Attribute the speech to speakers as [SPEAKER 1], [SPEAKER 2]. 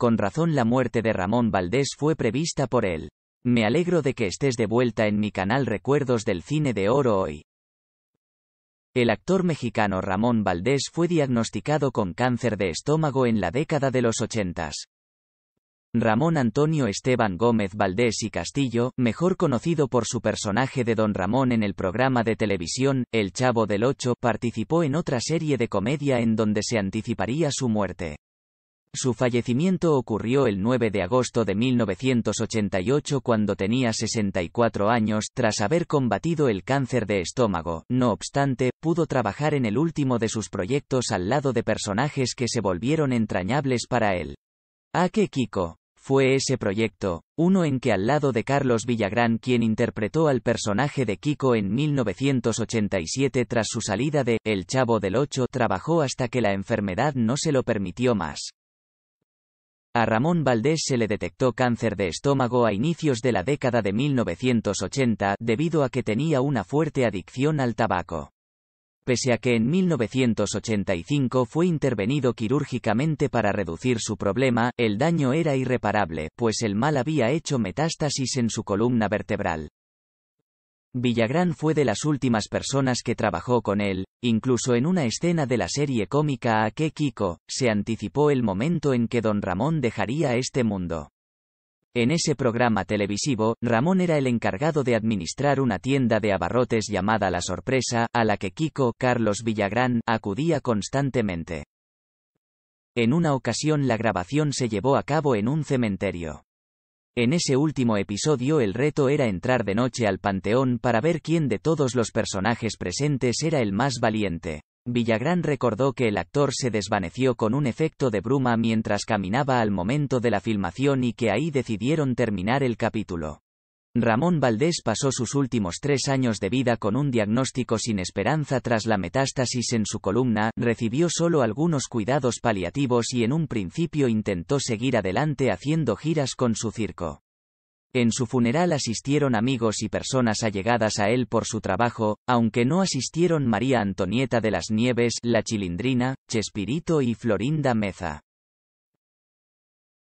[SPEAKER 1] Con razón la muerte de Ramón Valdés fue prevista por él. Me alegro de que estés de vuelta en mi canal Recuerdos del Cine de Oro hoy. El actor mexicano Ramón Valdés fue diagnosticado con cáncer de estómago en la década de los ochentas. Ramón Antonio Esteban Gómez Valdés y Castillo, mejor conocido por su personaje de Don Ramón en el programa de televisión El Chavo del Ocho, participó en otra serie de comedia en donde se anticiparía su muerte. Su fallecimiento ocurrió el 9 de agosto de 1988 cuando tenía 64 años, tras haber combatido el cáncer de estómago. No obstante, pudo trabajar en el último de sus proyectos al lado de personajes que se volvieron entrañables para él. ¿A qué Kiko. Fue ese proyecto, uno en que al lado de Carlos Villagrán quien interpretó al personaje de Kiko en 1987 tras su salida de El Chavo del Ocho trabajó hasta que la enfermedad no se lo permitió más. A Ramón Valdés se le detectó cáncer de estómago a inicios de la década de 1980 debido a que tenía una fuerte adicción al tabaco. Pese a que en 1985 fue intervenido quirúrgicamente para reducir su problema, el daño era irreparable, pues el mal había hecho metástasis en su columna vertebral. Villagrán fue de las últimas personas que trabajó con él, incluso en una escena de la serie cómica A que Kiko, se anticipó el momento en que don Ramón dejaría este mundo. En ese programa televisivo, Ramón era el encargado de administrar una tienda de abarrotes llamada La Sorpresa, a la que Kiko, Carlos Villagrán, acudía constantemente. En una ocasión la grabación se llevó a cabo en un cementerio. En ese último episodio el reto era entrar de noche al panteón para ver quién de todos los personajes presentes era el más valiente. Villagrán recordó que el actor se desvaneció con un efecto de bruma mientras caminaba al momento de la filmación y que ahí decidieron terminar el capítulo. Ramón Valdés pasó sus últimos tres años de vida con un diagnóstico sin esperanza tras la metástasis en su columna, recibió solo algunos cuidados paliativos y en un principio intentó seguir adelante haciendo giras con su circo. En su funeral asistieron amigos y personas allegadas a él por su trabajo, aunque no asistieron María Antonieta de las Nieves, La Chilindrina, Chespirito y Florinda Meza.